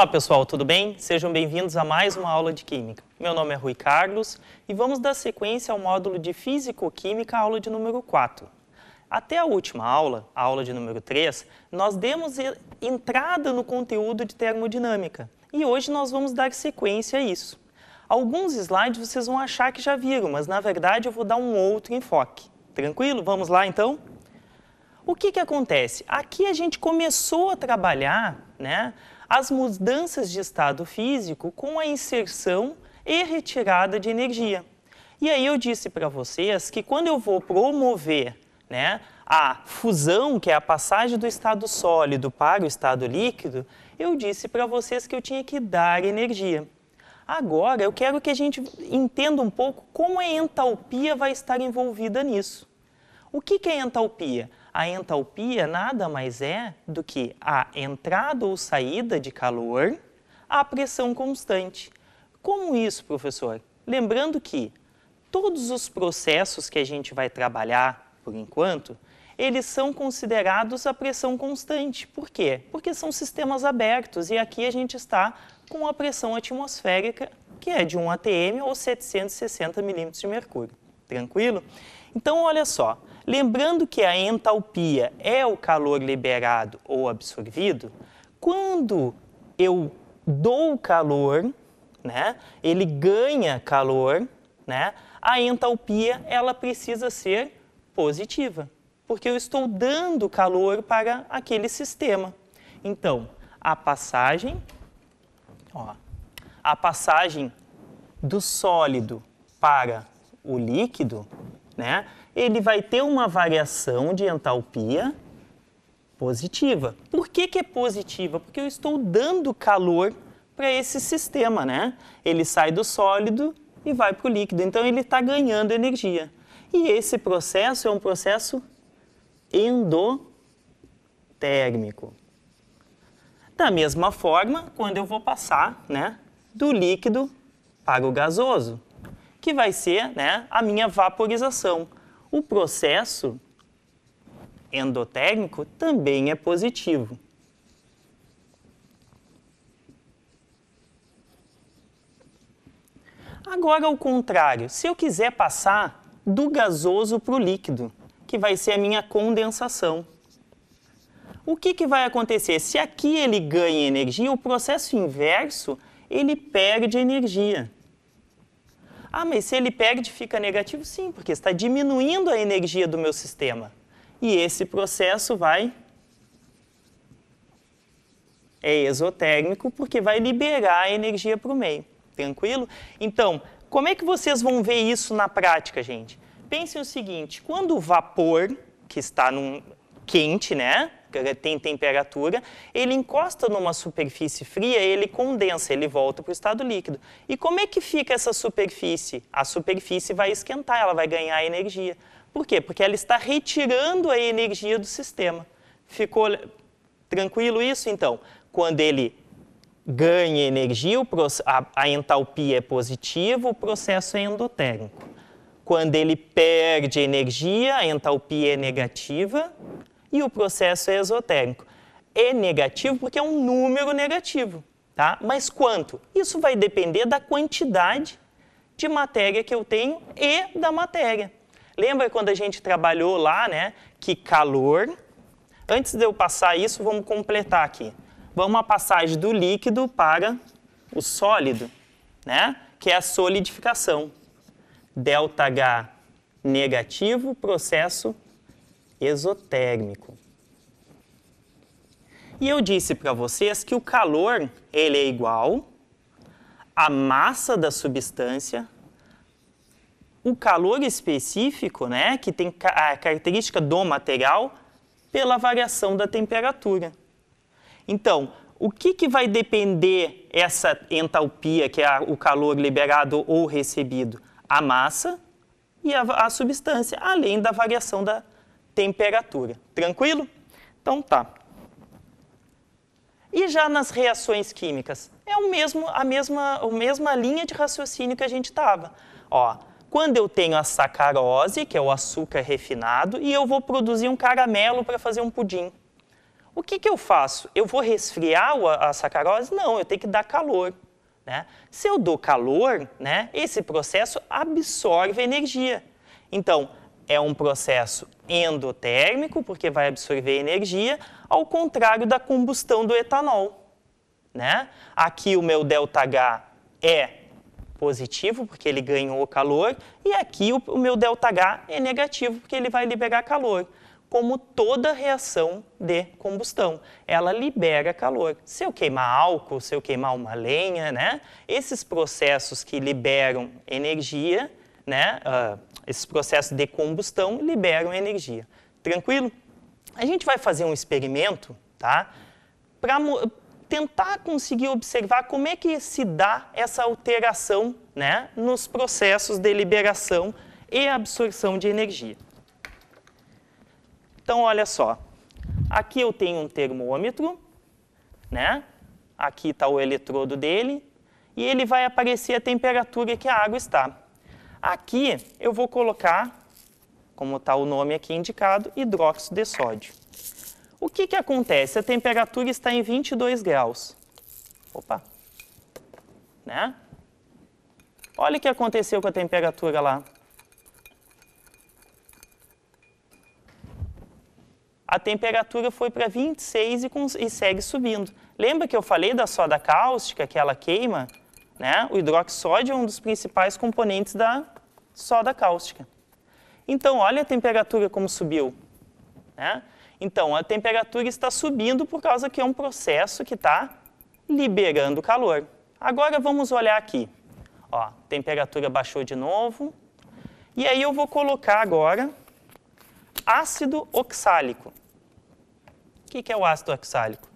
Olá pessoal, tudo bem? Sejam bem-vindos a mais uma aula de Química. Meu nome é Rui Carlos e vamos dar sequência ao módulo de Físico-Química, aula de número 4. Até a última aula, a aula de número 3, nós demos entrada no conteúdo de termodinâmica e hoje nós vamos dar sequência a isso. Alguns slides vocês vão achar que já viram, mas na verdade eu vou dar um outro enfoque. Tranquilo? Vamos lá então? O que, que acontece? Aqui a gente começou a trabalhar né, as mudanças de estado físico com a inserção e retirada de energia. E aí eu disse para vocês que quando eu vou promover né, a fusão, que é a passagem do estado sólido para o estado líquido, eu disse para vocês que eu tinha que dar energia. Agora eu quero que a gente entenda um pouco como a entalpia vai estar envolvida nisso. O que, que é entalpia? A entalpia nada mais é do que a entrada ou saída de calor à pressão constante. Como isso, professor? Lembrando que todos os processos que a gente vai trabalhar por enquanto, eles são considerados a pressão constante. Por quê? Porque são sistemas abertos e aqui a gente está com a pressão atmosférica, que é de 1 atm ou 760 milímetros de mercúrio. Tranquilo? Então, olha só, Lembrando que a entalpia é o calor liberado ou absorvido, quando eu dou calor, né, ele ganha calor, né, a entalpia ela precisa ser positiva, porque eu estou dando calor para aquele sistema. Então, a passagem, ó, a passagem do sólido para o líquido, né, ele vai ter uma variação de entalpia positiva. Por que, que é positiva? Porque eu estou dando calor para esse sistema, né? Ele sai do sólido e vai para o líquido, então ele está ganhando energia. E esse processo é um processo endotérmico. Da mesma forma, quando eu vou passar né, do líquido para o gasoso, que vai ser né, a minha vaporização. O processo endotérmico também é positivo. Agora, ao contrário, se eu quiser passar do gasoso para o líquido, que vai ser a minha condensação, o que, que vai acontecer? Se aqui ele ganha energia, o processo inverso, ele perde energia. Ah, mas se ele perde, fica negativo? Sim, porque está diminuindo a energia do meu sistema. E esse processo vai. É exotérmico porque vai liberar a energia para o meio. Tranquilo? Então, como é que vocês vão ver isso na prática, gente? Pensem o seguinte: quando o vapor, que está num quente, né? tem temperatura, ele encosta numa superfície fria, ele condensa, ele volta para o estado líquido. E como é que fica essa superfície? A superfície vai esquentar, ela vai ganhar energia. Por quê? Porque ela está retirando a energia do sistema. Ficou tranquilo isso, então? Quando ele ganha energia, a entalpia é positiva, o processo é endotérmico. Quando ele perde energia, a entalpia é negativa, e o processo é exotérmico, É negativo porque é um número negativo, tá? Mas quanto? Isso vai depender da quantidade de matéria que eu tenho e da matéria. Lembra quando a gente trabalhou lá, né, que calor... Antes de eu passar isso, vamos completar aqui. Vamos a passagem do líquido para o sólido, né, que é a solidificação. Delta H negativo, processo exotérmico. E eu disse para vocês que o calor ele é igual à massa da substância, o calor específico, né, que tem a característica do material, pela variação da temperatura. Então, o que, que vai depender essa entalpia, que é o calor liberado ou recebido? A massa e a, a substância, além da variação da temperatura. Tranquilo? Então tá. E já nas reações químicas, é o mesmo, a, mesma, a mesma linha de raciocínio que a gente estava. Quando eu tenho a sacarose, que é o açúcar refinado, e eu vou produzir um caramelo para fazer um pudim. O que, que eu faço? Eu vou resfriar a sacarose? Não, eu tenho que dar calor. Né? Se eu dou calor, né, esse processo absorve energia. Então, é um processo endotérmico, porque vai absorver energia, ao contrário da combustão do etanol. Né? Aqui o meu ΔH é positivo, porque ele ganhou calor, e aqui o, o meu ΔH é negativo, porque ele vai liberar calor. Como toda reação de combustão, ela libera calor. Se eu queimar álcool, se eu queimar uma lenha, né? esses processos que liberam energia, né? Uh, esses processos de combustão liberam energia. Tranquilo? A gente vai fazer um experimento, tá? Para tentar conseguir observar como é que se dá essa alteração, né, nos processos de liberação e absorção de energia. Então, olha só. Aqui eu tenho um termômetro, né? Aqui está o eletrodo dele e ele vai aparecer a temperatura que a água está. Aqui eu vou colocar, como está o nome aqui indicado, hidróxido de sódio. O que, que acontece? A temperatura está em 22 graus. Opa! Né? Olha o que aconteceu com a temperatura lá. a temperatura foi para 26 e, e, segue subindo. Lembra que eu falei da soda cáustica, que ela queima? Né? O hidroxódio é um dos principais componentes da soda cáustica. Então, olha a temperatura como subiu. Né? Então, a temperatura está subindo por causa que é um processo que está liberando calor. Agora vamos olhar aqui. Ó, temperatura baixou de novo. E aí eu vou colocar agora ácido oxálico. O que é o ácido oxálico?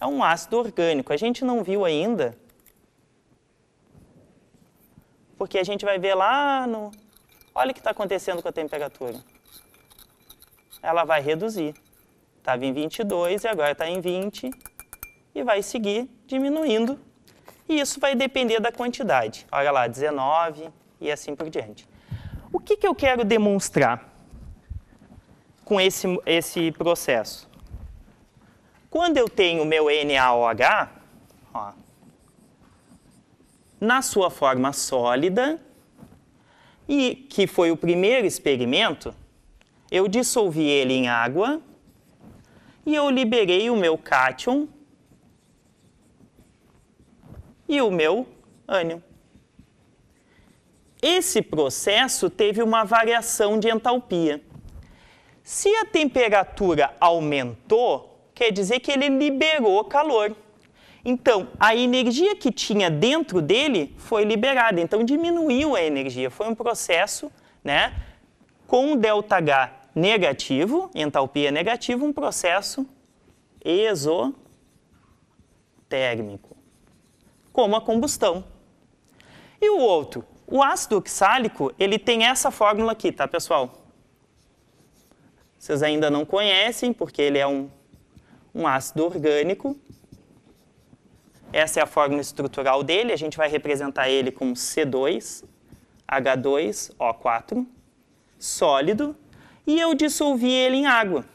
É um ácido orgânico. A gente não viu ainda porque a gente vai ver lá no... Olha o que está acontecendo com a temperatura. Ela vai reduzir. Estava em 22 e agora está em 20 e vai seguir diminuindo. E isso vai depender da quantidade. Olha lá, 19 e assim por diante. O que, que eu quero demonstrar com esse, esse processo? Quando eu tenho meu NaOH, ó, na sua forma sólida, e que foi o primeiro experimento, eu dissolvi ele em água e eu liberei o meu cátion e o meu ânion. Esse processo teve uma variação de entalpia. Se a temperatura aumentou, quer dizer que ele liberou calor. Então, a energia que tinha dentro dele foi liberada, então diminuiu a energia. Foi um processo, né, com ΔH negativo, entalpia negativa, um processo exotérmico, como a combustão. E o outro, o ácido oxálico, ele tem essa fórmula aqui, tá, pessoal? Vocês ainda não conhecem, porque ele é um, um ácido orgânico essa é a fórmula estrutural dele, a gente vai representar ele como C2, H2O4, sólido, e eu dissolvi ele em água.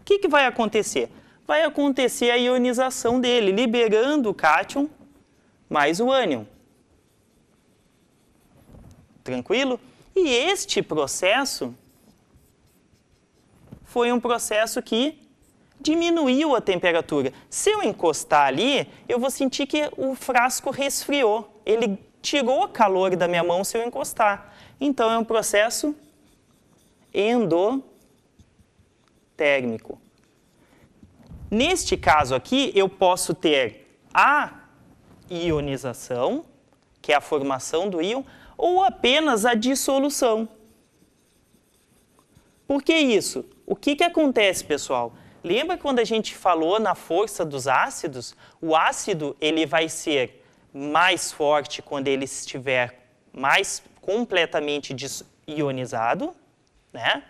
O que, que vai acontecer? Vai acontecer a ionização dele, liberando o cátion mais o ânion. Tranquilo? E este processo foi um processo que diminuiu a temperatura. Se eu encostar ali, eu vou sentir que o frasco resfriou. Ele tirou o calor da minha mão se eu encostar. Então é um processo endotérmico. Neste caso aqui, eu posso ter a ionização, que é a formação do íon, ou apenas a dissolução. Por que isso? O que, que acontece, pessoal? Lembra quando a gente falou na força dos ácidos? O ácido ele vai ser mais forte quando ele estiver mais completamente ionizado, né?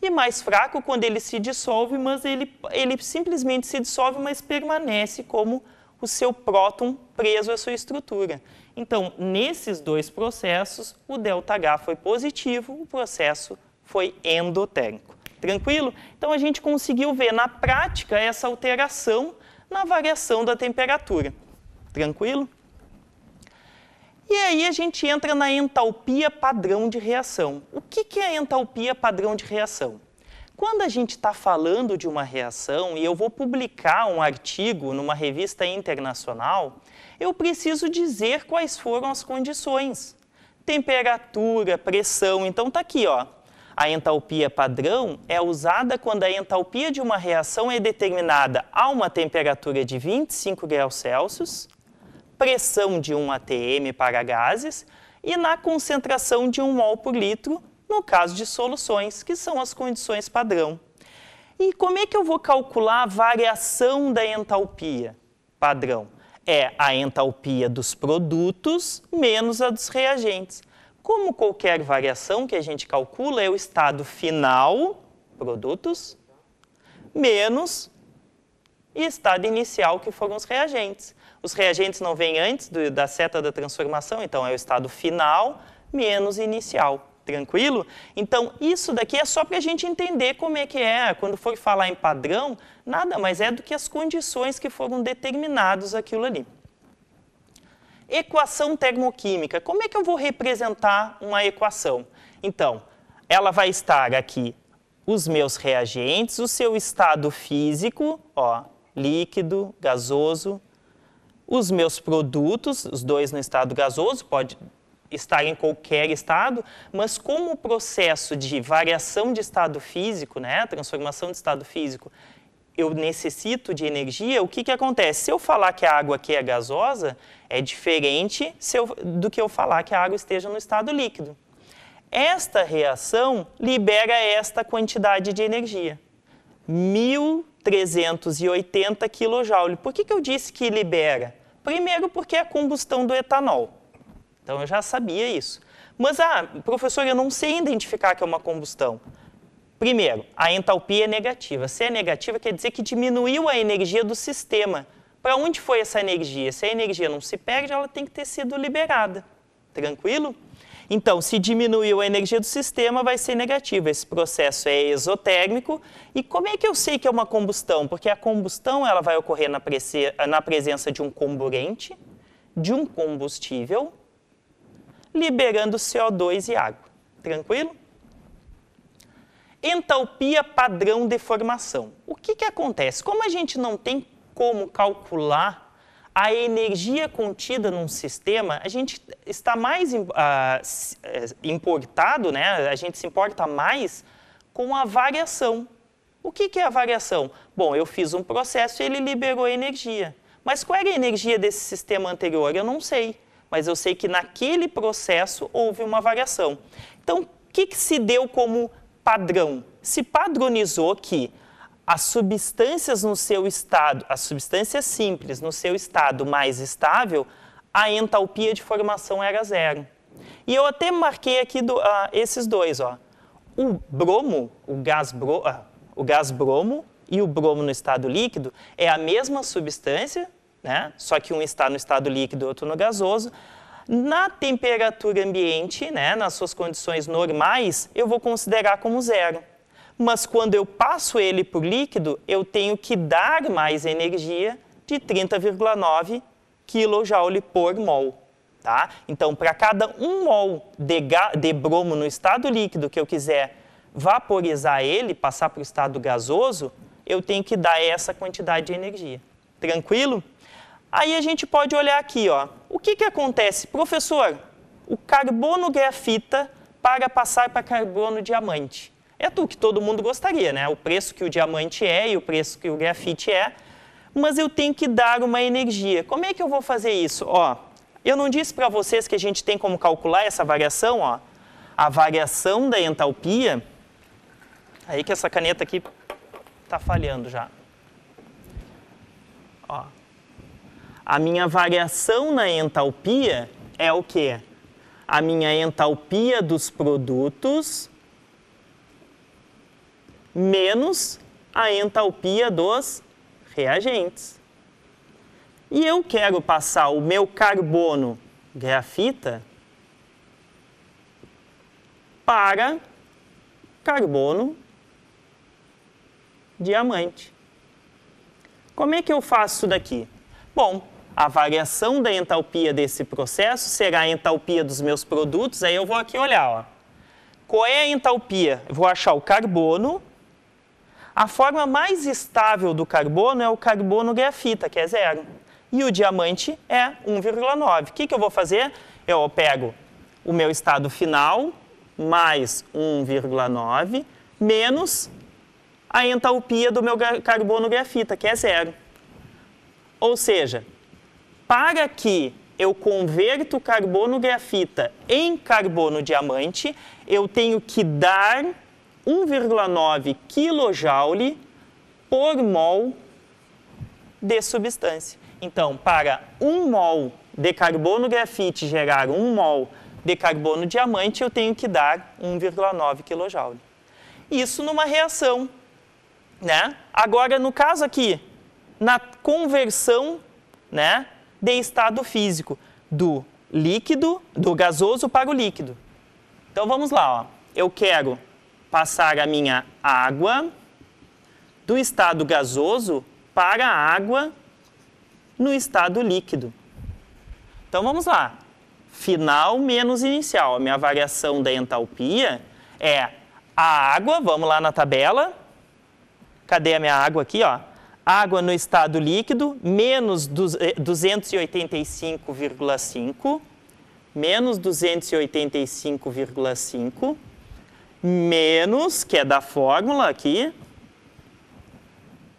E mais fraco quando ele se dissolve, mas ele, ele simplesmente se dissolve, mas permanece como o seu próton preso à sua estrutura. Então, nesses dois processos, o ΔH foi positivo, o processo foi endotérmico. Tranquilo? Então a gente conseguiu ver na prática essa alteração na variação da temperatura. Tranquilo? E aí a gente entra na entalpia padrão de reação. O que, que é entalpia padrão de reação? Quando a gente está falando de uma reação e eu vou publicar um artigo numa revista internacional, eu preciso dizer quais foram as condições. Temperatura, pressão. Então está aqui, ó a entalpia padrão é usada quando a entalpia de uma reação é determinada a uma temperatura de 25 graus Celsius, pressão de 1 atm para gases e na concentração de 1 mol por litro, no caso de soluções, que são as condições padrão. E como é que eu vou calcular a variação da entalpia padrão? É a entalpia dos produtos menos a dos reagentes. Como qualquer variação que a gente calcula, é o estado final, produtos, menos e estado inicial, que foram os reagentes. Os reagentes não vêm antes do, da seta da transformação, então é o estado final menos inicial. Tranquilo? Então, isso daqui é só para a gente entender como é que é. Quando for falar em padrão, nada mais é do que as condições que foram determinadas aquilo ali. Equação termoquímica. Como é que eu vou representar uma equação? Então, ela vai estar aqui os meus reagentes, o seu estado físico, ó, líquido, gasoso, os meus produtos, os dois no estado gasoso, pode estar em qualquer estado, mas como o processo de variação de estado físico, né, transformação de estado físico, eu necessito de energia, o que, que acontece? Se eu falar que a água aqui é gasosa, é diferente eu, do que eu falar que a água esteja no estado líquido. Esta reação libera esta quantidade de energia, 1.380 kJ. Por que, que eu disse que libera? Primeiro, porque é a combustão do etanol. Então, eu já sabia isso. Mas, ah, professor, eu não sei identificar que é uma combustão. Primeiro, a entalpia é negativa. Se é negativa, quer dizer que diminuiu a energia do sistema. Para onde foi essa energia? Se a energia não se perde, ela tem que ter sido liberada. Tranquilo? Então, se diminuiu a energia do sistema, vai ser negativa. Esse processo é exotérmico. E como é que eu sei que é uma combustão? Porque a combustão ela vai ocorrer na, prece... na presença de um comburente, de um combustível, liberando CO2 e água. Tranquilo? Entalpia padrão de formação. O que, que acontece? Como a gente não tem como calcular a energia contida num sistema, a gente está mais uh, importado, né? a gente se importa mais com a variação. O que, que é a variação? Bom, eu fiz um processo e ele liberou energia. Mas qual era a energia desse sistema anterior? Eu não sei. Mas eu sei que naquele processo houve uma variação. Então, o que, que se deu como padrão. Se padronizou que as substâncias no seu estado, as substâncias simples no seu estado mais estável, a entalpia de formação era zero. E eu até marquei aqui do, uh, esses dois, ó. O bromo, o gás, bro, uh, o gás bromo e o bromo no estado líquido é a mesma substância, né? Só que um está no estado líquido, outro no gasoso na temperatura ambiente, né, nas suas condições normais, eu vou considerar como zero. Mas quando eu passo ele por líquido, eu tenho que dar mais energia de 30,9 kJ por mol. Tá? Então, para cada um mol de, de bromo no estado líquido que eu quiser vaporizar ele, passar para o estado gasoso, eu tenho que dar essa quantidade de energia. Tranquilo? Aí a gente pode olhar aqui, ó. O que, que acontece? Professor, o carbono grafita é para passar para carbono diamante. É o que todo mundo gostaria, né? O preço que o diamante é e o preço que o grafite é, mas eu tenho que dar uma energia. Como é que eu vou fazer isso? Ó, eu não disse para vocês que a gente tem como calcular essa variação, ó. A variação da entalpia. Aí que essa caneta aqui está falhando já. A minha variação na entalpia é o quê? A minha entalpia dos produtos menos a entalpia dos reagentes. E eu quero passar o meu carbono grafita para carbono diamante. Como é que eu faço isso daqui? Bom, a variação da entalpia desse processo será a entalpia dos meus produtos. Aí eu vou aqui olhar, ó. Qual é a entalpia? Eu vou achar o carbono. A forma mais estável do carbono é o carbono grafita, que é zero. E o diamante é 1,9. O que, que eu vou fazer? Eu pego o meu estado final, mais 1,9, menos a entalpia do meu carbono grafita, que é zero. Ou seja, para que eu converto carbono grafita em carbono diamante, eu tenho que dar 1,9 kJ por mol de substância. Então, para 1 mol de carbono grafite gerar 1 mol de carbono diamante, eu tenho que dar 1,9 kJ. Isso numa reação. Né? Agora, no caso aqui, na conversão, né, de estado físico, do líquido, do gasoso para o líquido. Então vamos lá, ó. eu quero passar a minha água do estado gasoso para a água no estado líquido. Então vamos lá. Final menos inicial. A minha variação da entalpia é a água, vamos lá na tabela. Cadê a minha água aqui, ó? água no estado líquido, menos 285,5, eh, menos 285,5, menos, que é da fórmula aqui,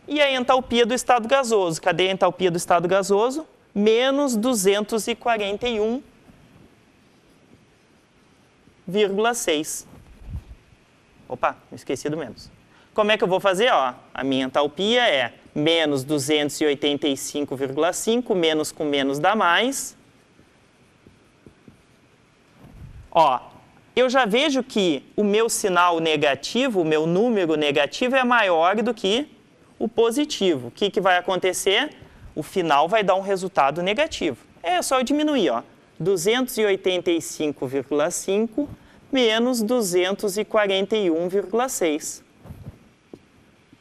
e a entalpia do estado gasoso. Cadê a entalpia do estado gasoso? Menos 241,6. Opa, esqueci do menos. Como é que eu vou fazer? Ó, a minha entalpia é menos 285,5, menos com menos dá mais. Ó, eu já vejo que o meu sinal negativo, o meu número negativo é maior do que o positivo. O que, que vai acontecer? O final vai dar um resultado negativo. É só eu diminuir, ó. 285,5 menos 241,6.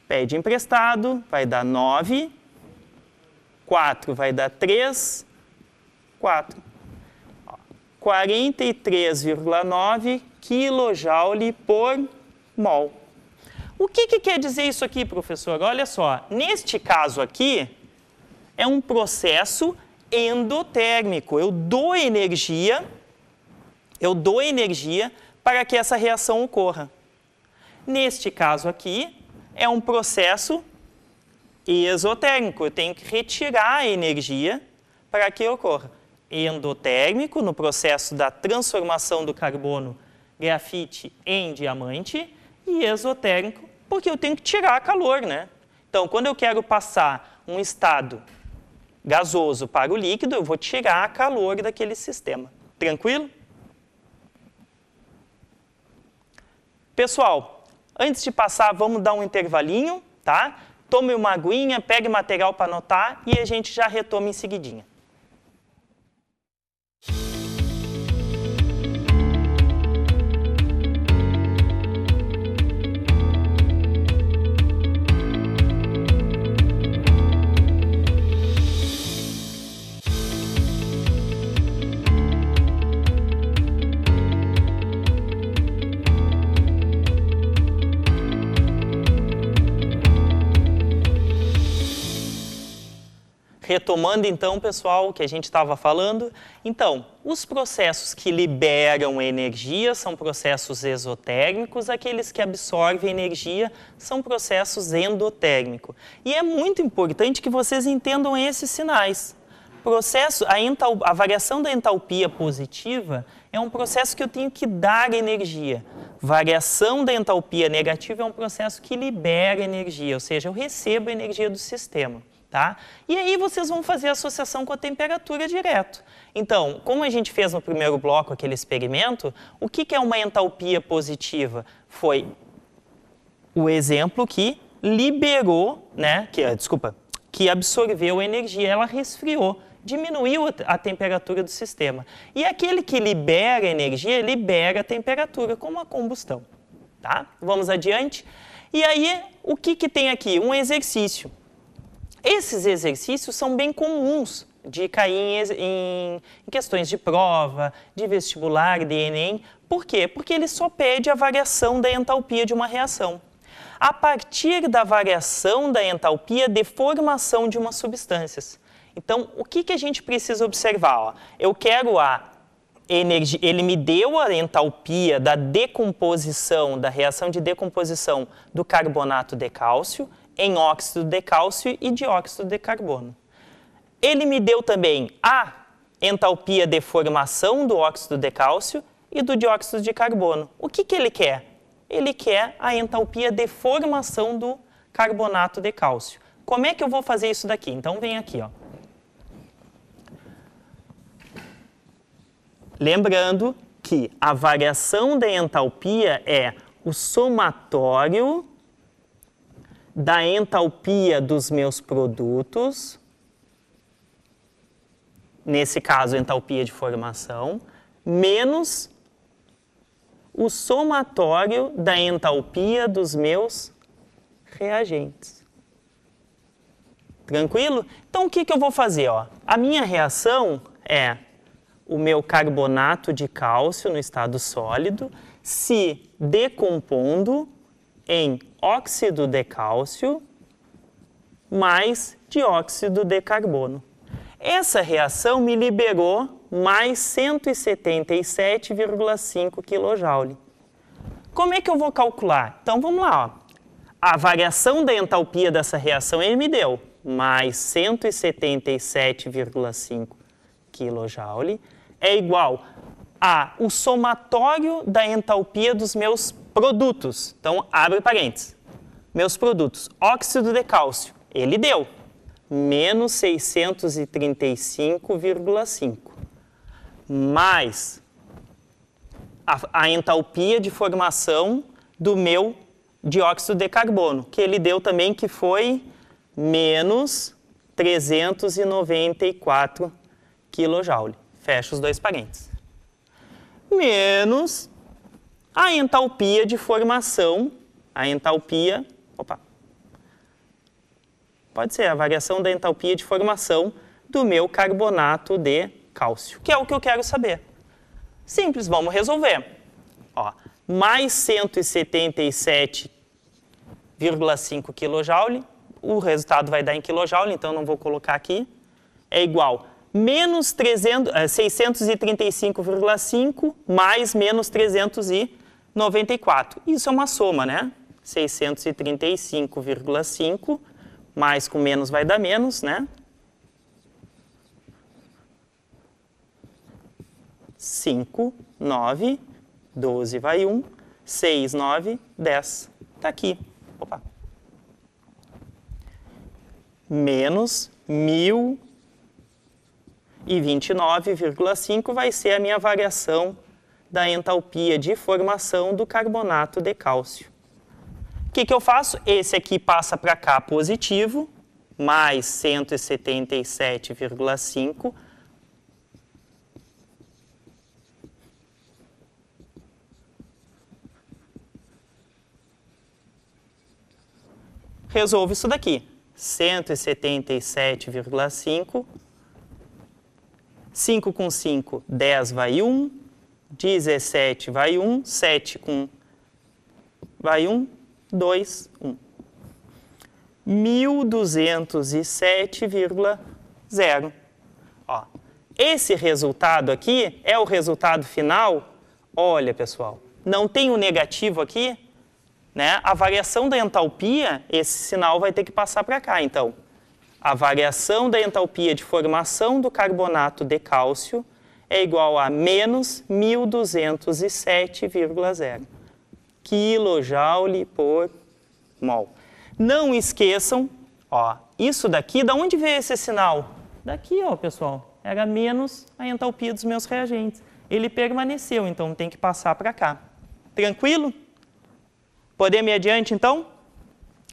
Pede emprestado, vai dar 9. 4 vai dar 3. 4. 43,9 kJ por mol. O que, que quer dizer isso aqui, professor? Olha só, neste caso aqui, é um processo endotérmico. Eu dou energia, eu dou energia para que essa reação ocorra. Neste caso aqui, é um processo exotérmico. Eu tenho que retirar a energia para que ocorra. Endotérmico, no processo da transformação do carbono grafite em diamante, e exotérmico, porque eu tenho que tirar calor, né? Então, quando eu quero passar um estado gasoso para o líquido, eu vou tirar calor daquele sistema. Tranquilo? Pessoal, Antes de passar, vamos dar um intervalinho, tá? Tome uma aguinha, pegue material para anotar e a gente já retoma em seguidinha. Retomando então, pessoal, o que a gente estava falando. Então, os processos que liberam energia são processos exotérmicos, aqueles que absorvem energia são processos endotérmicos. E é muito importante que vocês entendam esses sinais. Processo, a, ental, a variação da entalpia positiva é um processo que eu tenho que dar energia. Variação da entalpia negativa é um processo que libera energia, ou seja, eu recebo energia do sistema tá? E aí vocês vão fazer associação com a temperatura direto. Então, como a gente fez no primeiro bloco aquele experimento, o que, que é uma entalpia positiva? Foi o exemplo que liberou, né? Que, ah, desculpa, que absorveu energia, ela resfriou diminuiu a temperatura do sistema. E aquele que libera energia, libera a temperatura, como a combustão. Tá? Vamos adiante. E aí, o que, que tem aqui? Um exercício. Esses exercícios são bem comuns de cair em, em, em, questões de prova, de vestibular, de Enem. Por quê? Porque ele só pede a variação da entalpia de uma reação. A partir da variação da entalpia de formação de umas substâncias. Então, o que, que a gente precisa observar? Ó? Eu quero a energia, ele me deu a entalpia da decomposição, da reação de decomposição do carbonato de cálcio, em óxido de cálcio e dióxido de carbono. Ele me deu também a entalpia de formação do óxido de cálcio e do dióxido de carbono. O que, que ele quer? Ele quer a entalpia de formação do carbonato de cálcio. Como é que eu vou fazer isso daqui? Então vem aqui, ó. Lembrando que a variação da entalpia é o somatório da entalpia dos meus produtos, nesse caso entalpia de formação, menos o somatório da entalpia dos meus reagentes. Tranquilo? Então o que, que eu vou fazer? Ó? A minha reação é o meu carbonato de cálcio no estado sólido se decompondo em óxido de cálcio mais dióxido de carbono. Essa reação me liberou mais 177,5 kJ. Como é que eu vou calcular? Então vamos lá. Ó. A variação da entalpia dessa reação ele me deu mais 177,5 kJ é igual a o somatório da entalpia dos meus Produtos, então abre parênteses. Meus produtos, óxido de cálcio, ele deu menos 635,5 mais a, a entalpia de formação do meu dióxido de carbono, que ele deu também que foi menos 394 kJ. Fecha os dois parênteses. Menos a entalpia de formação, a entalpia, opa, pode ser a variação da entalpia de formação do meu carbonato de cálcio, que é o que eu quero saber. Simples, vamos resolver. Ó, mais 177,5 kJ, o resultado vai dar em kJ, então não vou colocar aqui, é igual menos 635,5 é, mais menos 300 e 94. Isso é uma soma, né? 635,5 mais com menos vai dar menos, né? 5, 9, 12 vai 1, 6, 9, 10. Está aqui. Opa. Menos 1029,5 vai ser a minha variação da entalpia de formação do carbonato de cálcio. O que, que eu faço? Esse aqui passa para cá positivo, mais 177,5 resolvo isso daqui. 177,5. 5 com 5, 10 vai 1. 17, vai 1, 7 com 1. Vai 1, 2, 1. 1207,0. Ó, esse resultado aqui é o resultado final. Olha, pessoal, não tem o um negativo aqui, né? A variação da entalpia, esse sinal vai ter que passar para cá, então. A variação da entalpia de formação do carbonato de cálcio é igual a menos 1.207,0 kJ por mol. Não esqueçam, ó, isso daqui, da onde veio esse sinal? Daqui, ó, pessoal, era menos a entalpia dos meus reagentes. Ele permaneceu, então tem que passar para cá. Tranquilo? Podemos ir adiante, então?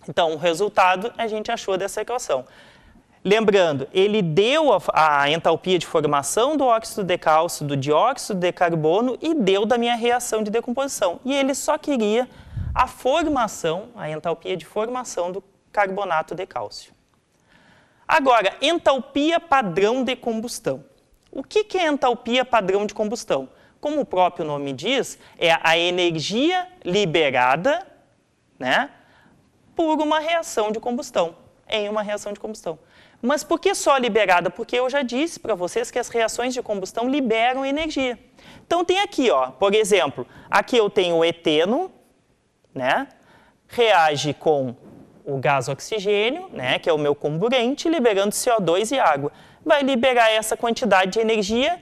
Então, o resultado a gente achou dessa equação. Lembrando, ele deu a, a, entalpia de formação do óxido de cálcio, do dióxido de carbono e deu da minha reação de decomposição. E ele só queria a formação, a entalpia de formação do carbonato de cálcio. Agora, entalpia padrão de combustão. O que, que é entalpia padrão de combustão? Como o próprio nome diz, é a energia liberada né, por uma reação de combustão, em uma reação de combustão. Mas por que só liberada? Porque eu já disse para vocês que as reações de combustão liberam energia. Então tem aqui, ó, por exemplo, aqui eu tenho o eteno, né? Reage com o gás oxigênio, né, que é o meu comburente, liberando CO2 e água. Vai liberar essa quantidade de energia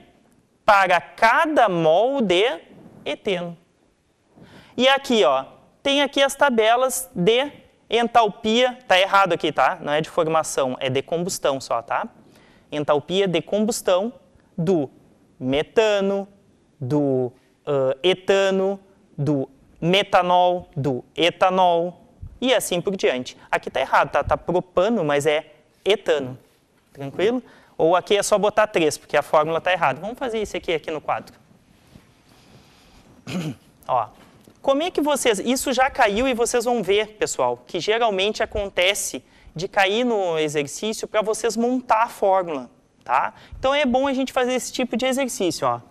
para cada mol de eteno. E aqui, ó, tem aqui as tabelas de Entalpia, está errado aqui, tá? Não é de formação, é de combustão só, tá? Entalpia de combustão do metano, do uh, etano, do metanol, do etanol e assim por diante. Aqui está errado, tá? tá propano, mas é etano. Tranquilo? Ou aqui é só botar 3, porque a fórmula está errada. Vamos fazer isso aqui, aqui no quadro. Ó, como é que vocês. Isso já caiu e vocês vão ver, pessoal, que geralmente acontece de cair no exercício para vocês montar a fórmula, tá? Então é bom a gente fazer esse tipo de exercício, ó.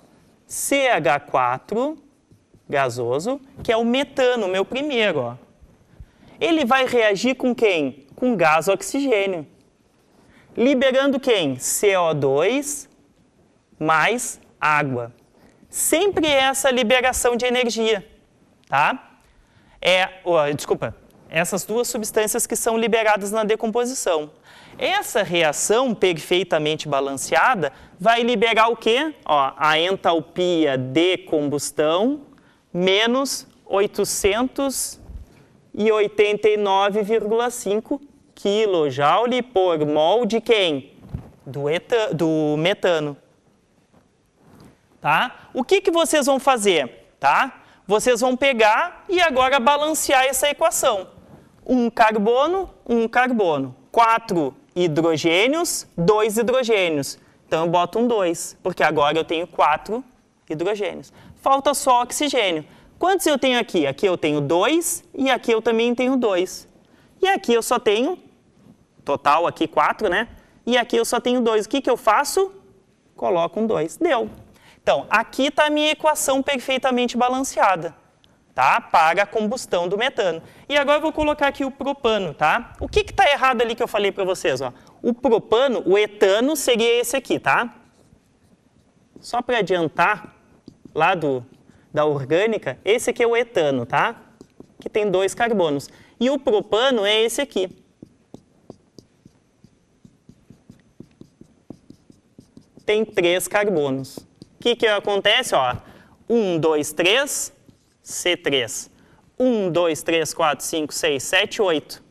CH4 gasoso, que é o metano, meu primeiro, ó. Ele vai reagir com quem? Com gás oxigênio. Liberando quem? CO2 mais água. Sempre é essa liberação de energia tá? É, oh, desculpa, essas duas substâncias que são liberadas na decomposição. Essa reação perfeitamente balanceada vai liberar o quê? Ó, a entalpia de combustão menos 889,5 kJ por mol de quem? Do, etan, do metano. Tá? O que, que vocês vão fazer? Tá? vocês vão pegar e agora balancear essa equação. Um carbono, um carbono. Quatro hidrogênios, dois hidrogênios. Então eu boto um 2, porque agora eu tenho quatro hidrogênios. Falta só oxigênio. Quantos eu tenho aqui? Aqui eu tenho dois e aqui eu também tenho dois. E aqui eu só tenho, total aqui quatro, né? E aqui eu só tenho dois. O que, que eu faço? Coloco um 2. Deu. Então, aqui está a minha equação perfeitamente balanceada, tá? Para a combustão do metano. E agora eu vou colocar aqui o propano, tá? O que está errado ali que eu falei para vocês? Ó? O propano, o etano, seria esse aqui, tá? Só para adiantar lá do, da orgânica, esse aqui é o etano, tá? Que tem dois carbonos. E o propano é esse aqui. tem três carbonos que, que acontece? Ó, 1, 2, 3, C3. 1, 2, 3, 4, 5, 6, 7, 8.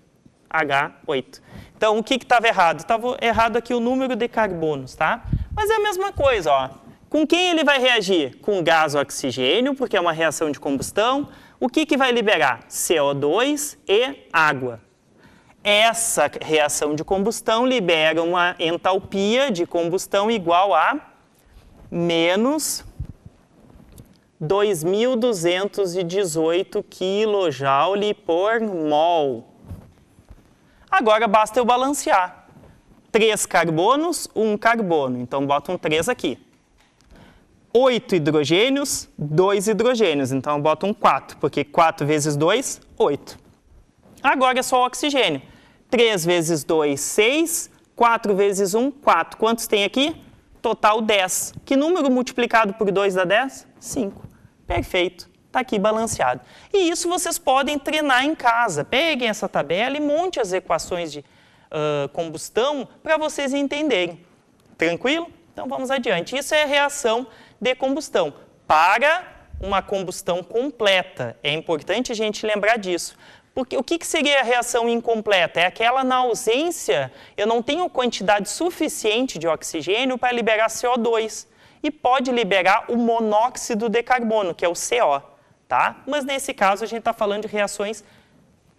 H8. Então, o que estava errado? Estava errado aqui o número de carbonos, tá? Mas é a mesma coisa, ó. Com quem ele vai reagir? Com gás oxigênio, porque é uma reação de combustão. O que, que vai liberar? CO2 e água. Essa reação de combustão libera uma entalpia de combustão igual a menos 2.218 kJ por mol. Agora basta eu balancear. Três carbonos, um carbono. Então, boto um 3 aqui. Oito hidrogênios, dois hidrogênios. Então, boto um 4, porque 4 vezes 2, 8. Agora é só o oxigênio. 3 vezes 2, 6. 4 vezes 1, 4. Quantos tem aqui? 4 total 10. Que número multiplicado por 2 dá 10? 5. Perfeito. Está aqui balanceado. E isso vocês podem treinar em casa. Peguem essa tabela e monte as equações de uh, combustão para vocês entenderem. Tranquilo? Então vamos adiante. Isso é reação de combustão para uma combustão completa. É importante a gente lembrar disso, porque o que, que seria a reação incompleta? É aquela na ausência, eu não tenho quantidade suficiente de oxigênio para liberar CO2 e pode liberar o monóxido de carbono, que é o CO, tá? Mas nesse caso a gente está falando de reações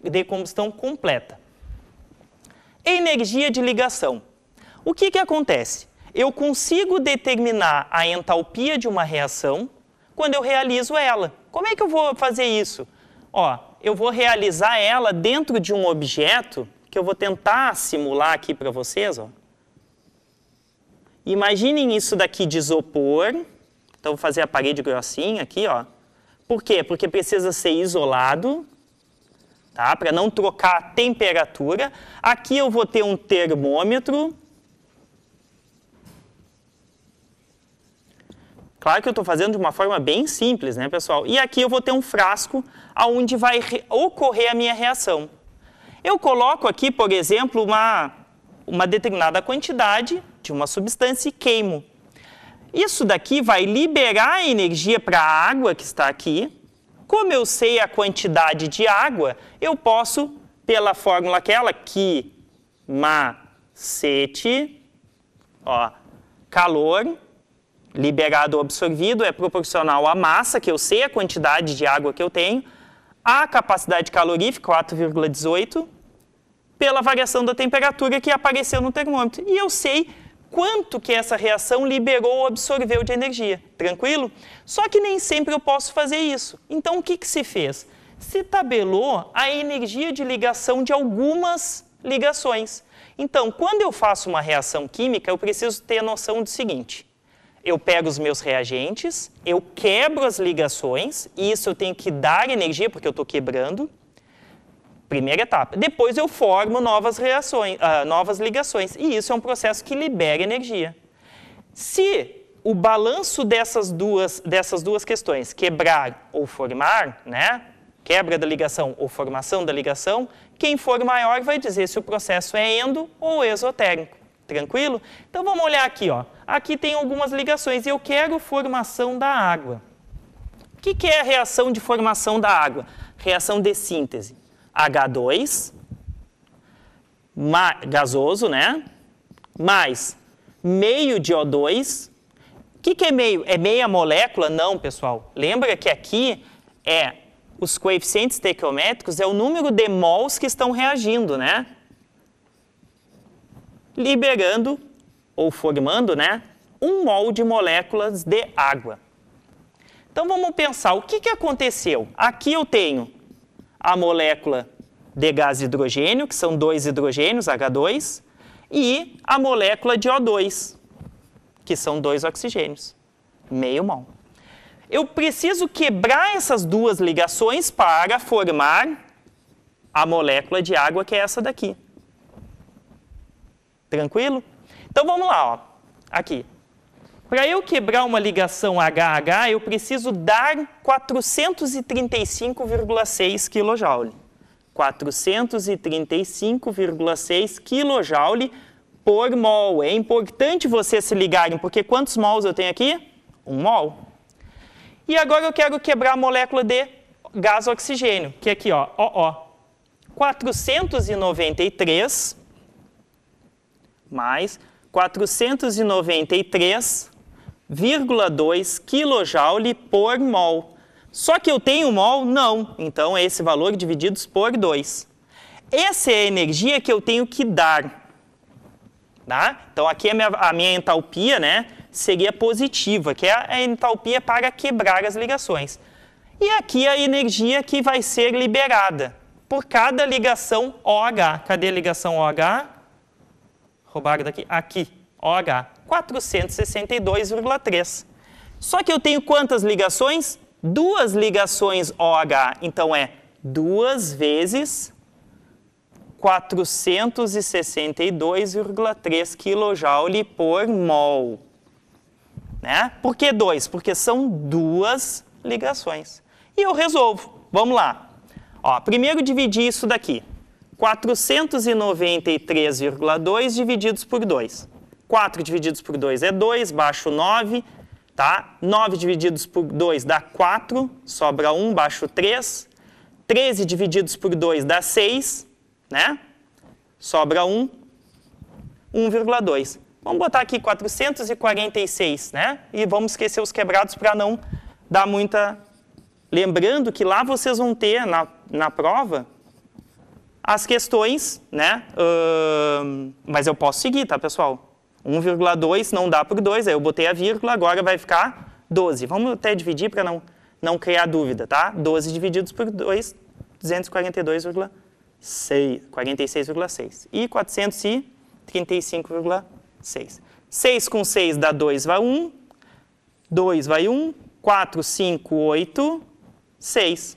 de combustão completa. Energia de ligação. O que, que acontece? Eu consigo determinar a entalpia de uma reação quando eu realizo ela. Como é que eu vou fazer isso? Ó, eu vou realizar ela dentro de um objeto que eu vou tentar simular aqui para vocês. Ó. Imaginem isso daqui de isopor. Então, vou fazer a parede grossinha aqui. Ó. Por quê? Porque precisa ser isolado, tá? para não trocar a temperatura. Aqui eu vou ter um termômetro Claro que eu estou fazendo de uma forma bem simples, né, pessoal? E aqui eu vou ter um frasco aonde vai ocorrer a minha reação. Eu coloco aqui, por exemplo, uma, uma determinada quantidade de uma substância e queimo. Isso daqui vai liberar energia para a água que está aqui. Como eu sei a quantidade de água, eu posso, pela fórmula aquela, que macete, ó, calor liberado ou absorvido é proporcional à massa, que eu sei a quantidade de água que eu tenho, à capacidade calorífica, 4,18, pela variação da temperatura que apareceu no termômetro. E eu sei quanto que essa reação liberou ou absorveu de energia. Tranquilo? Só que nem sempre eu posso fazer isso. Então, o que, que se fez? Se tabelou a energia de ligação de algumas ligações. Então, quando eu faço uma reação química, eu preciso ter a noção do seguinte eu pego os meus reagentes, eu quebro as ligações, e isso eu tenho que dar energia, porque eu estou quebrando. Primeira etapa. Depois eu formo novas, reações, uh, novas ligações, e isso é um processo que libera energia. Se o balanço dessas duas, dessas duas questões, quebrar ou formar, né? quebra da ligação ou formação da ligação, quem for maior vai dizer se o processo é endo ou exotérmico. Tranquilo? Então vamos olhar aqui, ó aqui tem algumas ligações. Eu quero formação da água. O que, é a reação de formação da água? Reação de síntese. H2, gasoso, né? Mais meio de O2. O que, que é meio? É meia molécula? Não, pessoal. Lembra que aqui é os coeficientes tequiométricos, é o número de mols que estão reagindo, né? Liberando ou formando, né, um mol de moléculas de água. Então vamos pensar o que, que aconteceu. Aqui eu tenho a molécula de gás hidrogênio, que são dois hidrogênios, H2, e a molécula de O2, que são dois oxigênios, meio mol. Eu preciso quebrar essas duas ligações para formar a molécula de água, que é essa daqui. Tranquilo? Então vamos lá, ó. aqui. Para eu quebrar uma ligação HH, eu preciso dar 435,6 kJ. 435,6 kJ por mol. É importante vocês se ligarem, porque quantos mols eu tenho aqui? Um mol. E agora eu quero quebrar a molécula de gás oxigênio, que é aqui, ó, ó, 493 mais 493,2 kJ por mol. Só que eu tenho mol? Não. Então, é esse valor divididos por 2. Essa é a energia que eu tenho que dar. Tá? Então, aqui a minha, a minha entalpia né, seria positiva, que é a entalpia para quebrar as ligações. E aqui a energia que vai ser liberada por cada ligação OH. Cadê a ligação OH? roubaram daqui, aqui, OH, 462,3. Só que eu tenho quantas ligações? Duas ligações OH, então é duas vezes 462,3 kJ por mol. Né? Por que dois? Porque são duas ligações. E eu resolvo. Vamos lá. Ó, primeiro dividir isso daqui. 493,2 divididos por 2. 4 divididos por 2 é 2, baixo 9, tá? 9 divididos por 2 dá 4, sobra 1, baixo 3. 13 divididos por 2 dá 6, né? Sobra 1, 1,2. Vamos botar aqui 446, né? E vamos esquecer os quebrados para não dar muita. Lembrando que lá vocês vão ter na, na prova as questões, né? Uh, mas eu posso seguir, tá, pessoal? 1,2 não dá por 2, aí eu botei a vírgula, agora vai ficar 12. Vamos até dividir para não, não criar dúvida, tá? 12 divididos por 2, 246,6. E 435,6. 6 com 6 dá 2, vai 1. 2 vai 1. 4, 5, 8, 6.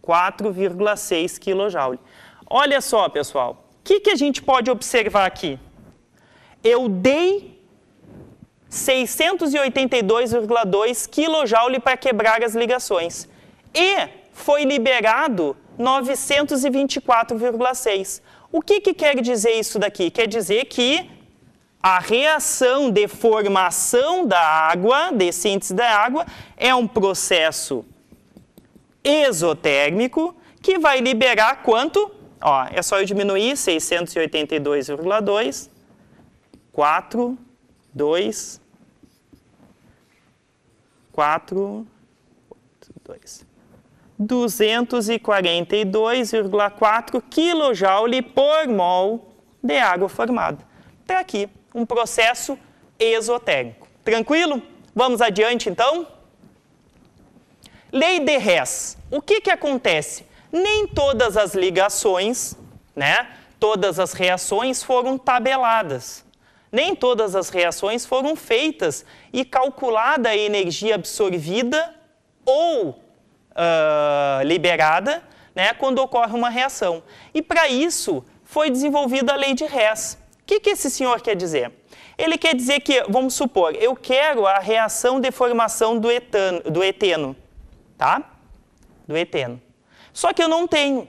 4,6 kJ. Olha só, pessoal, o que, que a gente pode observar aqui? Eu dei 682,2 kJ para quebrar as ligações e foi liberado 924,6. O que, que quer dizer isso daqui? Quer dizer que a reação de formação da água, de síntese da água, é um processo exotérmico, que vai liberar quanto? Ó, é só eu diminuir 682,2, 4, 2, 4, 2. 242,4 kJ por mol de água formada. Está aqui um processo exotérmico. Tranquilo? Vamos adiante então? Lei de Hess. O que, que acontece? Nem todas as ligações, né, todas as reações foram tabeladas. Nem todas as reações foram feitas e calculada a energia absorvida ou uh, liberada né, quando ocorre uma reação. E para isso foi desenvolvida a lei de Hess. O que, que esse senhor quer dizer? Ele quer dizer que, vamos supor, eu quero a reação de formação do, etano, do eteno tá? Do eteno. Só que eu não tenho.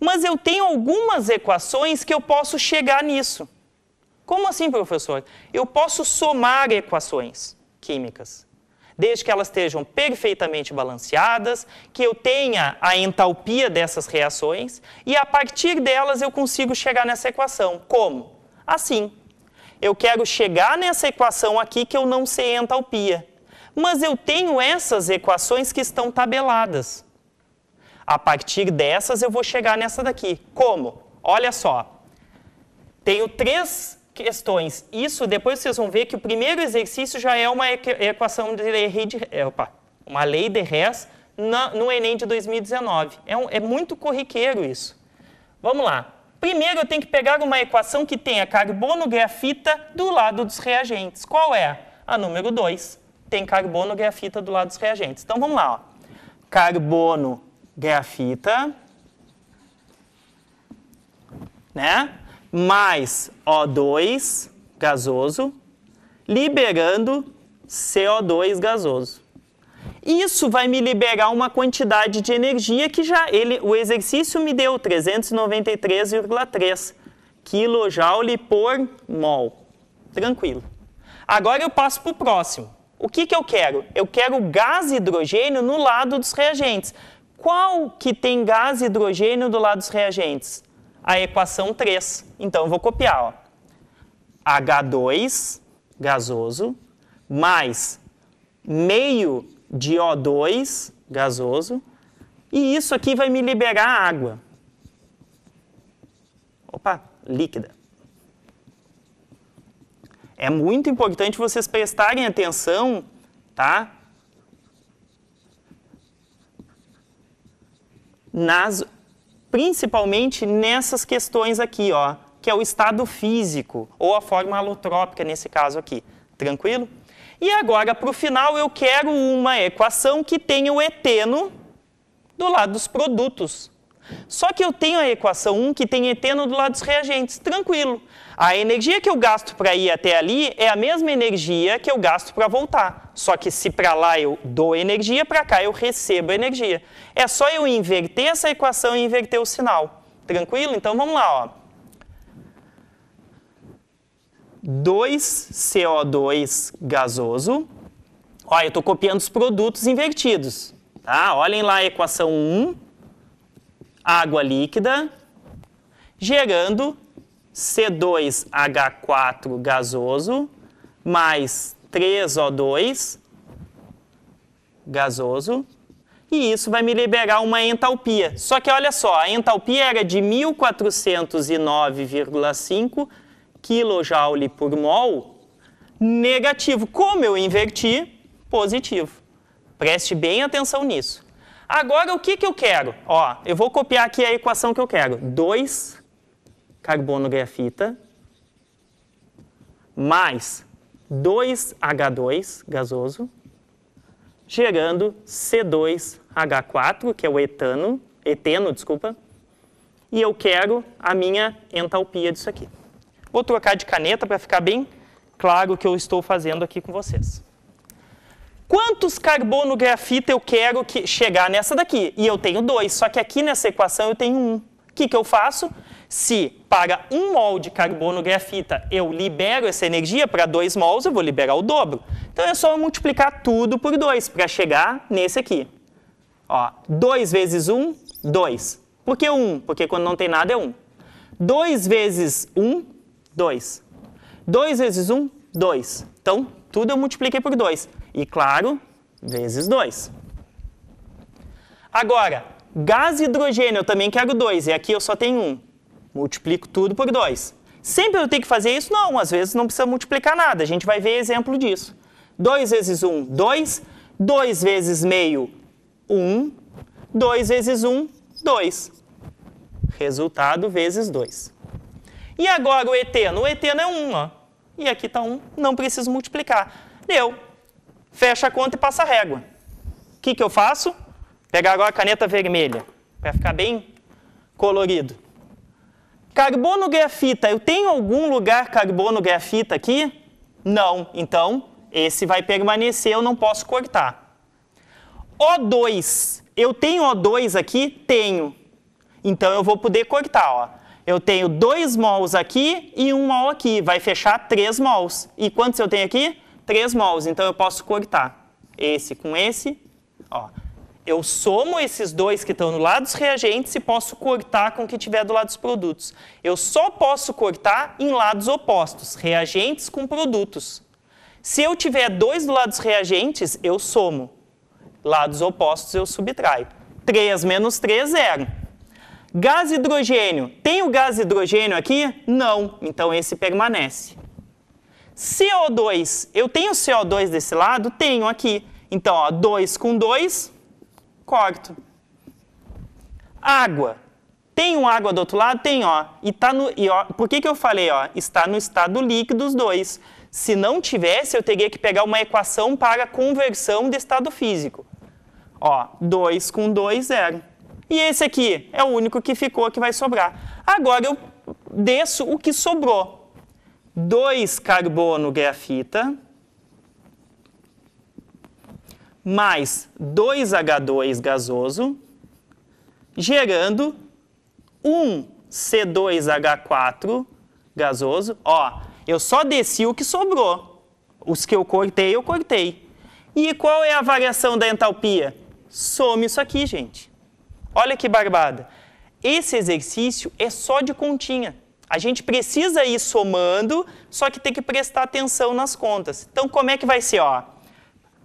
Mas eu tenho algumas equações que eu posso chegar nisso. Como assim, professor? Eu posso somar equações químicas, desde que elas estejam perfeitamente balanceadas, que eu tenha a entalpia dessas reações e a partir delas eu consigo chegar nessa equação. Como? Assim. Eu quero chegar nessa equação aqui que eu não sei entalpia. Mas eu tenho essas equações que estão tabeladas. A partir dessas eu vou chegar nessa daqui. Como? Olha só. Tenho três questões. Isso depois vocês vão ver que o primeiro exercício já é uma equação de lei de, é, opa, uma lei de Hess no Enem de 2019. É, um, é muito corriqueiro isso. Vamos lá. Primeiro eu tenho que pegar uma equação que tenha carbono grafita do lado dos reagentes. Qual é? A número 2 tem carbono, grafita do lado dos reagentes. Então vamos lá. Ó. Carbono, grafita, né? Mais O2 gasoso, liberando CO2 gasoso. Isso vai me liberar uma quantidade de energia que já ele, o exercício me deu 393,3 kJ por mol. Tranquilo. Agora eu passo para o próximo. O que, que eu quero? Eu quero gás hidrogênio no lado dos reagentes. Qual que tem gás hidrogênio do lado dos reagentes? A equação 3. Então, eu vou copiar. Ó. H2, gasoso, mais meio de O2, gasoso, e isso aqui vai me liberar água. Opa, líquida. É muito importante vocês prestarem atenção, tá? Nas, principalmente nessas questões aqui, ó, que é o estado físico, ou a forma alotrópica nesse caso aqui. Tranquilo? E agora, para o final, eu quero uma equação que tenha o eteno do lado dos produtos. Só que eu tenho a equação 1 que tem eteno do lado dos reagentes. Tranquilo. A energia que eu gasto para ir até ali é a mesma energia que eu gasto para voltar. Só que se para lá eu dou energia, para cá eu recebo energia. É só eu inverter essa equação e inverter o sinal. Tranquilo? Então vamos lá. Ó. 2CO2 gasoso. Ó, eu estou copiando os produtos invertidos. Tá? Olhem lá a equação 1, água líquida, gerando C2H4 gasoso mais 3O2 gasoso. E isso vai me liberar uma entalpia. Só que olha só, a entalpia era de 1409,5 kJ por mol negativo. Como eu inverti, positivo. Preste bem atenção nisso. Agora, o que, que eu quero? Ó, eu vou copiar aqui a equação que eu quero. 2 carbono grafita, mais 2H2 gasoso, gerando C2H4, que é o etano, eteno, desculpa, e eu quero a minha entalpia disso aqui. Vou trocar de caneta para ficar bem claro o que eu estou fazendo aqui com vocês. Quantos carbono grafita eu quero que chegar nessa daqui? E eu tenho dois, só que aqui nessa equação eu tenho um. O que, que eu faço? Se para um mol de carbono grafita eu libero essa energia, para dois mols eu vou liberar o dobro. Então é só multiplicar tudo por dois para chegar nesse aqui. Ó, 2 vezes 1, um, 2. Por que 1? Um? Porque quando não tem nada é 1. Um. 2 vezes 1, um, 2. 2 vezes 1, um, 2. Então, tudo eu multipliquei por 2. E claro, vezes 2. Agora, gás hidrogênio eu também quero 2, e aqui eu só tenho 1. Um multiplico tudo por 2. Sempre eu tenho que fazer isso? Não, às vezes não precisa multiplicar nada. A gente vai ver exemplo disso. 2 vezes 1, 2. 2 vezes meio, 1. 2 vezes 1, 2. Resultado vezes 2. E agora o eteno? O eteno é 1, ó. E aqui está 1, não preciso multiplicar. Deu. Fecha a conta e passa a régua. O que, que eu faço? Pegar agora a caneta vermelha, para ficar bem colorido. Carbono grafita, eu tenho algum lugar carbono grafita aqui? Não, então esse vai permanecer, eu não posso cortar. O2, eu tenho O2 aqui? Tenho. Então eu vou poder cortar, ó. Eu tenho dois mols aqui e um mol aqui, vai fechar três mols. E quantos eu tenho aqui? Três mols, então eu posso cortar. Esse com esse, ó eu somo esses dois que estão no lado dos reagentes e posso cortar com o que tiver do lado dos produtos. Eu só posso cortar em lados opostos, reagentes com produtos. Se eu tiver dois do lado dos reagentes, eu somo. Lados opostos eu subtraio. 3 menos 3, zero. Gás hidrogênio. Tem o gás hidrogênio aqui? Não. Então esse permanece. CO2. Eu tenho CO2 desse lado? Tenho aqui. Então, ó, 2 com 2, córito. Água. Tem um água do outro lado? Tem, ó. E tá no. E, ó, por que, que eu falei, ó? Está no estado líquido os dois. Se não tivesse, eu teria que pegar uma equação para conversão de estado físico. Ó, 2 com 2, zero. E esse aqui é o único que ficou que vai sobrar. Agora eu desço o que sobrou. 2 carbono grafita mais 2H2 gasoso, gerando 1C2H4 gasoso. Ó, eu só desci o que sobrou. Os que eu cortei, eu cortei. E qual é a variação da entalpia? Some isso aqui, gente. Olha que barbada. Esse exercício é só de continha. A gente precisa ir somando, só que tem que prestar atenção nas contas. Então, como é que vai ser? Ó,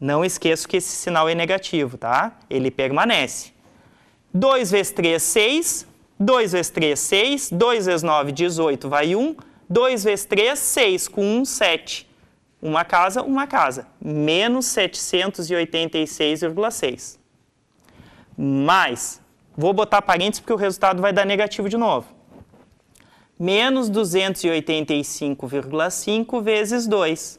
Não esqueço que esse sinal é negativo, tá? Ele permanece. 2 vezes 3, 6. 2 vezes 3, 6. 2 vezes 9, 18, vai 1. 2 vezes 3, 6. Com 1, 7. Uma casa, uma casa. Menos 786,6. Mais, vou botar parênteses porque o resultado vai dar negativo de novo. Menos 285,5 vezes 2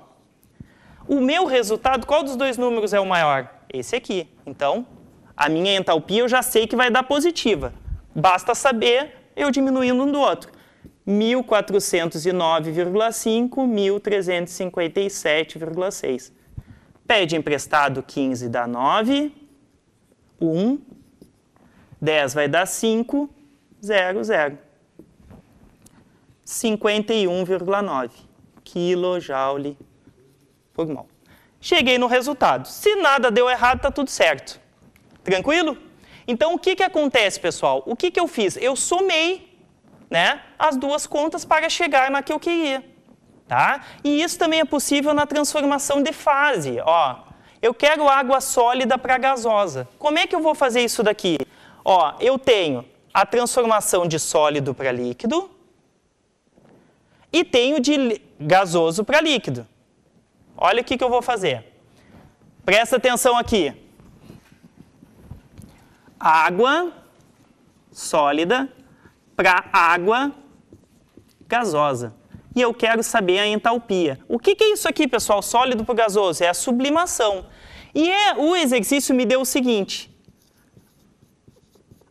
o meu resultado, qual dos dois números é o maior? Esse aqui. Então, a minha entalpia eu já sei que vai dar positiva. Basta saber eu diminuindo um do outro. 1409,5, 1357,6. Pede emprestado 15 dá 9, 1, 10 vai dar 5, 0, 0. 51,9 kJ mal. Cheguei no resultado. Se nada deu errado, está tudo certo. Tranquilo? Então, o que, que acontece, pessoal? O que, que eu fiz? Eu somei né, as duas contas para chegar na que eu queria. Tá? E isso também é possível na transformação de fase. Ó, eu quero água sólida para gasosa. Como é que eu vou fazer isso daqui? Ó, eu tenho a transformação de sólido para líquido e tenho de gasoso para líquido. Olha o que, que eu vou fazer. Presta atenção aqui. Água sólida para água gasosa. E eu quero saber a entalpia. O que, que é isso aqui, pessoal? Sólido para gasoso? É a sublimação. E é, o exercício me deu o seguinte: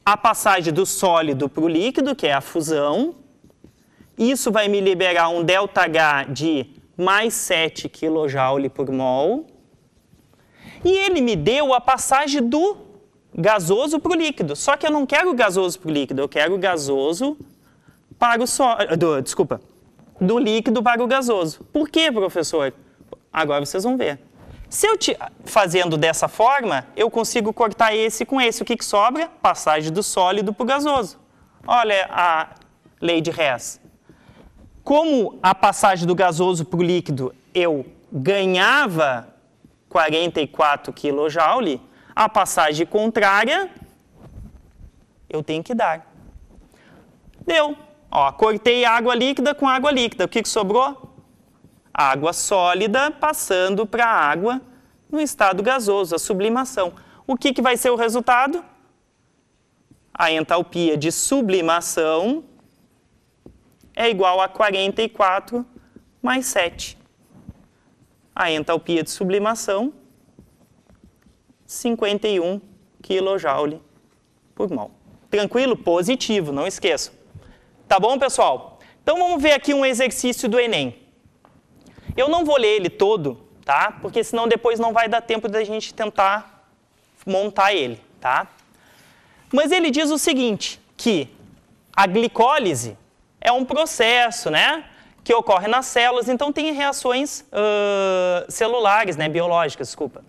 a passagem do sólido para o líquido, que é a fusão. Isso vai me liberar um ΔH de mais 7 kJ por mol. E ele me deu a passagem do gasoso para o líquido. Só que eu não quero o gasoso para o líquido, eu quero o gasoso para o sólido. Desculpa, do líquido para o gasoso. Por quê, professor? Agora vocês vão ver. Se eu te, fazendo dessa forma, eu consigo cortar esse com esse. O que, que sobra? Passagem do sólido para o gasoso. Olha a lei de Hess como a passagem do gasoso para o líquido eu ganhava 44 kJ, a passagem contrária eu tenho que dar. Deu. Ó, cortei água líquida com água líquida. O que, que sobrou? Água sólida passando para a água no estado gasoso, a sublimação. O que, que vai ser o resultado? A entalpia de sublimação é igual a 44 mais 7. A entalpia de sublimação, 51 kJ por mol. Tranquilo? Positivo, não esqueçam. Tá bom, pessoal? Então vamos ver aqui um exercício do Enem. Eu não vou ler ele todo, tá? Porque senão depois não vai dar tempo da gente tentar montar ele, tá? Mas ele diz o seguinte, que a glicólise é um processo, né? Que ocorre nas células, então tem reações uh, celulares, né? Biológicas, desculpa.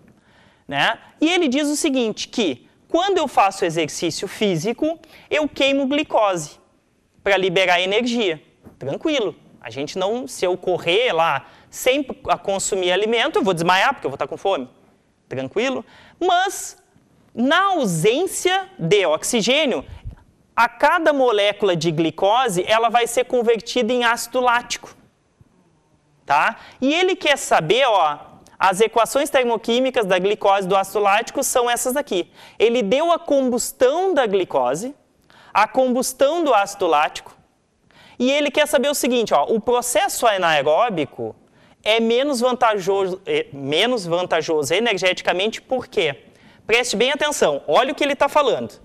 Né? E ele diz o seguinte, que quando eu faço exercício físico, eu queimo glicose para liberar energia. Tranquilo. A gente não, se eu correr lá sem consumir alimento, eu vou desmaiar porque eu vou estar tá com fome. Tranquilo? Mas na ausência de oxigênio, a cada molécula de glicose, ela vai ser convertida em ácido lático. Tá? E ele quer saber, ó, as equações termoquímicas da glicose do ácido lático são essas aqui. Ele deu a combustão da glicose, a combustão do ácido lático, e ele quer saber o seguinte, ó, o processo anaeróbico é menos vantajoso, é menos vantajoso energeticamente, por quê? Preste bem atenção, olha o que ele está falando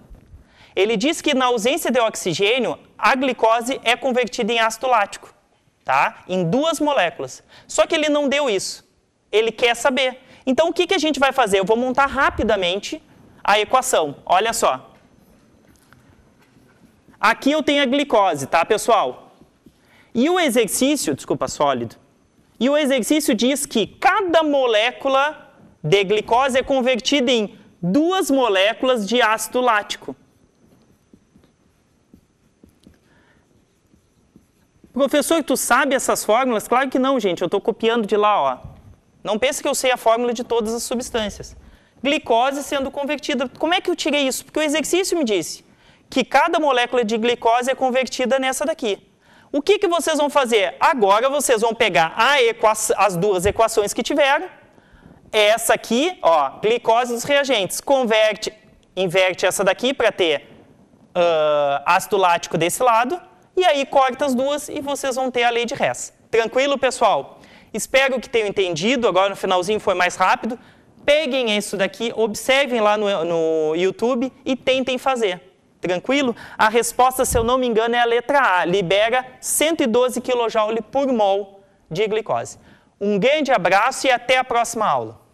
ele diz que na ausência de oxigênio, a glicose é convertida em ácido lático, tá? Em duas moléculas. Só que ele não deu isso. Ele quer saber. Então o que, que a gente vai fazer? Eu vou montar rapidamente a equação. Olha só. Aqui eu tenho a glicose, tá, pessoal? E o exercício, desculpa, sólido. E o exercício diz que cada molécula de glicose é convertida em duas moléculas de ácido lático. Professor, tu sabe essas fórmulas? Claro que não, gente. Eu estou copiando de lá, ó. Não pense que eu sei a fórmula de todas as substâncias. Glicose sendo convertida. Como é que eu tirei isso? Porque o exercício me disse que cada molécula de glicose é convertida nessa daqui. O que, que vocês vão fazer? Agora vocês vão pegar as duas equações que tiveram. Essa aqui, ó, glicose dos reagentes, converte, inverte essa daqui para ter uh, ácido lático desse lado e aí corta as duas e vocês vão ter a lei de Hess. Tranquilo, pessoal? Espero que tenham entendido. Agora no finalzinho foi mais rápido. Peguem isso daqui, observem lá no, no YouTube e tentem fazer. Tranquilo? A resposta, se eu não me engano, é a letra A. Libera 112 kJ por mol de glicose. Um grande abraço e até a próxima aula.